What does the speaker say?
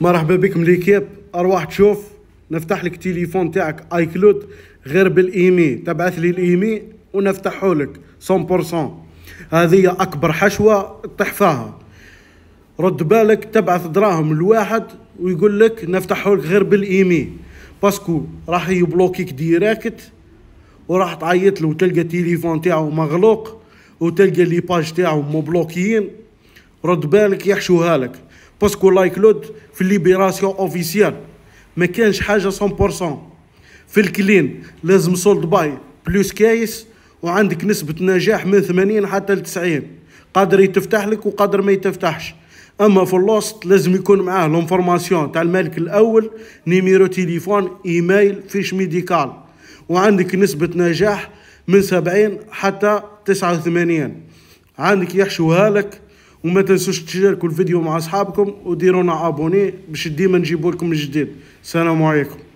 مرحبا بكم ليكيب ارواح تشوف نفتح لك تليفون تاعك اي كلود غير بالايمي تبعث لي الايمي ونفتحه لك 100% هذه اكبر حشوه تحفاها رد بالك تبعث دراهم لواحد ويقول لك نفتحه لك غير بالايمي باسكو راح يبلوكيك ديريكت وراح تعيط له وتلقى التليفون تاعو مغلوق وتلقى لي باج تاعو مبلوكيين رد بالك يحشوها لك باسكو لاي كلود في ليبراسيون اوفيسيال ما كانش حاجه 100% في الكلين لازم سولد باي بلوس كايس وعندك نسبة نجاح من 80 حتى ل 90 قادر يتفتح لك وقادر ما يتفتحش اما في اللوست لازم يكون معاه لونفورماسيون تاع المالك الاول نيميرو تليفون ايميل فيش ميديكال وعندك نسبة نجاح من 70 حتى 89 عندك يحشوها لك وما تنسوش تشاركوا الفيديو مع اصحابكم وديرونا ابوني باش ديما نجيبوا لكم الجديد السلام عليكم